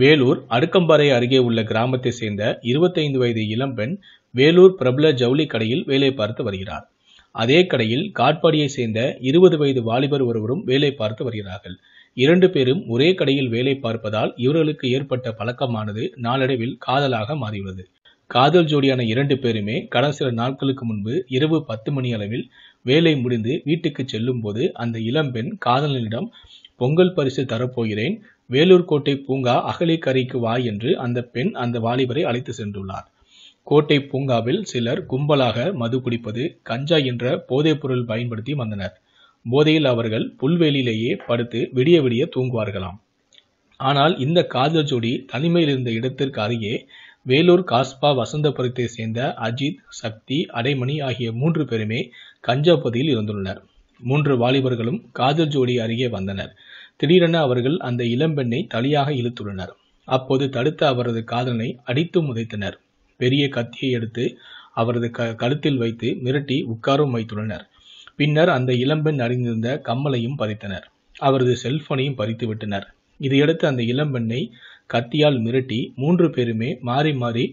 வேலூர் அடுக்கம்பாறை அருகே உள்ள கிராமத்தை சேர்ந்த இருபத்தைந்து வயது இளம்பெண் வேலூர் பிரபல ஜவுளி கடையில் வேலை பார்த்து வருகிறார் அதே கடையில் காட்பாடியை சேர்ந்த இருபது வயது வாலிபர் ஒருவரும் வேலை பார்த்து வருகிறார்கள் இரண்டு பேரும் ஒரே கடையில் வேலை பார்ப்பதால் இவர்களுக்கு ஏற்பட்ட பழக்கமானது நாளடைவில் காதலாக மாறியுள்ளது காதல் ஜோடியான இரண்டு பேருமே கடந்த சில நாட்களுக்கு முன்பு இரவு பத்து மணி அளவில் வேலை முடிந்து வீட்டுக்கு செல்லும் போது அந்த இளம்பெண் காதலனிடம் பொங்கல் பரிசு தரப்போகிறேன் வேலூர் கோட்டை பூங்கா அகலிக்கரைக்கு வா என்று அந்த பெண் அந்த வாலிபரை அழைத்து சென்றுள்ளார் கோட்டை பூங்காவில் சிலர் கும்பலாக மது குடிப்பது கஞ்சா என்ற போதைப்பொருள் பயன்படுத்தி வந்தனர் போதையில் அவர்கள் புல்வெளியிலேயே படுத்து விடிய விடிய தூங்குவார்களாம் ஆனால் இந்த காதல் ஜோடி தனிமையில் இருந்த இடத்திற்கு அருகே வேலூர் காஸ்பா வசந்தபுரத்தை சேர்ந்த அஜித் சக்தி அடைமணி ஆகிய மூன்று பேருமே கஞ்சா பகுதியில் இருந்துள்ளனர் மூன்று வாலிபர்களும் காதல் ஜோடி அருகே வந்தனர் திடீரென அவர்கள் அந்த இளம்பெண்ணை தலியாக இழுத்துள்ளனர் அப்போது தடுத்த அவரது காதலனை அடித்து முதைத்தனர் பெரிய கத்தியை எடுத்து அவரது க கழுத்தில் வைத்து மிரட்டி உட்காரும் வைத்துள்ளனர் பின்னர் அந்த இளம்பெண் அறிந்திருந்த கம்மலையும் பறித்தனர் அவரது செல்போனையும் பறித்து விட்டனர் இதையடுத்து அந்த இளம்பெண்ணை கத்தியால் மிரட்டி மூன்று பேருமே மாறி மாறி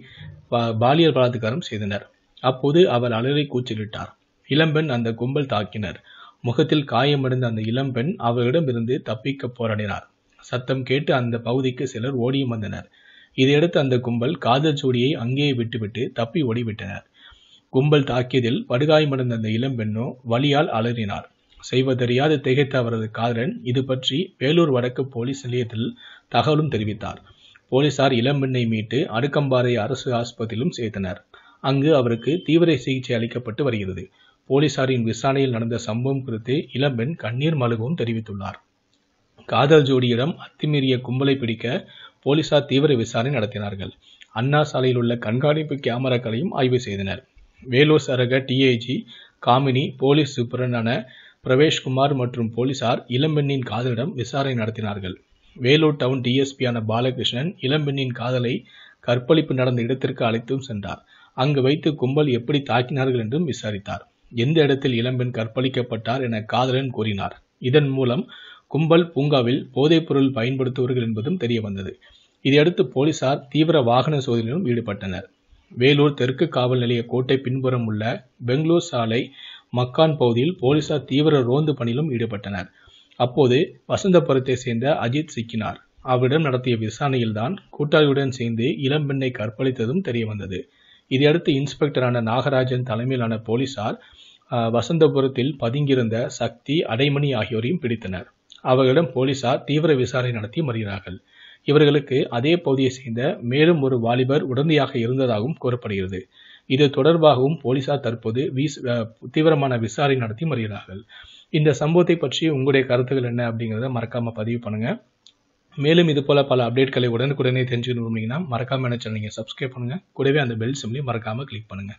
பாலியல் பலாத்காரம் செய்தனர் அப்போது அவர் அலறி கூச்சலிட்டார் இளம்பெண் அந்த கும்பல் தாக்கினர் முகத்தில் காயமடைந்த அந்த இளம்பெண் அவரிடமிருந்து தப்பிக்க போராடினார் சத்தம் கேட்டு அந்த பகுதிக்கு சிலர் ஓடியும் வந்தனர் இதையடுத்து அந்த கும்பல் காதல் சூடியை அங்கேயே விட்டுவிட்டு தப்பி ஓடிவிட்டனர் கும்பல் தாக்கியதில் படுகாயமடைந்த அந்த இளம்பெண்ணோ வலியால் அலறினார் செய்வதறியாது திகைத்த அவரது காதலன் இது பற்றி வேலூர் வடக்கு போலீஸ் நிலையத்தில் தகவலும் தெரிவித்தார் போலீசார் இளம்பெண்ணை மீட்டு அடுக்கம்பாறை அரசு ஆஸ்பத்திரியிலும் சேர்த்தனர் அங்கு அவருக்கு தீவிர சிகிச்சை அளிக்கப்பட்டு வருகிறது போலீசாரின் விசாரணையில் நடந்த சம்பவம் குறித்து இளம்பெண் கண்ணீர் மழுகவும் தெரிவித்துள்ளார் காதல் ஜோடியிடம் அத்துமீறிய கும்பலை பிடிக்க போலீசார் தீவிர விசாரணை நடத்தினார்கள் அண்ணா சாலையில் உள்ள கண்காணிப்பு கேமராக்களையும் ஆய்வு செய்தனர் வேலூர் சரக டிஐஜி காமினி போலீஸ் சூப்பரண்டான பிரவேஷ்குமார் மற்றும் போலீசார் இளம்பெண்ணின் காதலிடம் விசாரணை நடத்தினார்கள் வேலூர் டவுன் டிஎஸ்பியான பாலகிருஷ்ணன் இளம்பெண்ணின் காதலை கற்பழிப்பு நடந்த இடத்திற்கு அழைத்தும் சென்றார் அங்கு வைத்து கும்பல் எப்படி தாக்கினார்கள் என்றும் விசாரித்தார் எந்த இடத்தில் இளம்பெண் கற்பழிக்கப்பட்டார் என காதலன் கூறினார் இதன் மூலம் கும்பல் பூங்காவில் போதைப்பொருள் பயன்படுத்துவர்கள் என்பதும் தெரிய வந்தது இதையடுத்து போலீசார் தீவிர வாகன சோதனையிலும் ஈடுபட்டனர் வேலூர் தெற்கு காவல் நிலைய கோட்டை பின்புறம் உள்ள பெங்களூர் சாலை மக்கான் பகுதியில் போலீசார் தீவிர ரோந்து பணியிலும் ஈடுபட்டனர் அப்போது வசந்தபுரத்தை சேர்ந்த அஜித் சிக்கினார் அவரிடம் நடத்திய விசாரணையில்தான் கூட்டாளியுடன் சேர்ந்து இளம்பெண்ணை கற்பழித்ததும் தெரியவந்தது இதையடுத்து இன்ஸ்பெக்டரான நாகராஜன் தலைமையிலான போலீசார் வசந்தபுரத்தில் பதுங்கியிருந்த சக்தி அடைமணி ஆகியோரையும் பிடித்தனர் அவர்களிடம் போலீசார் தீவிர விசாரணை நடத்தி வருகிறார்கள் இவர்களுக்கு அதே பகுதியை சேர்ந்த மேலும் ஒரு வாலிபர் உடந்தையாக இருந்ததாகவும் கூறப்படுகிறது இது தொடர்பாகவும் போலீசார் தற்போது தீவிரமான விசாரணை நடத்தி வருகிறார்கள் இந்த சம்பவத்தை பற்றி உங்களுடைய கருத்துக்கள் என்ன அப்படிங்கிறத மறக்காம பதிவு பண்ணுங்க மேலும் இது போல பல அப்டேட்களை உடனுக்குடனே தெரிஞ்சுக்கணும் அப்படின்னா மறக்காம என்ன சொன்னீங்க சப்ஸ்கிரைப் பண்ணுங்க கூடவே அந்த பெல் சிம்லையும் மறக்காம கிளிக் பண்ணுங்க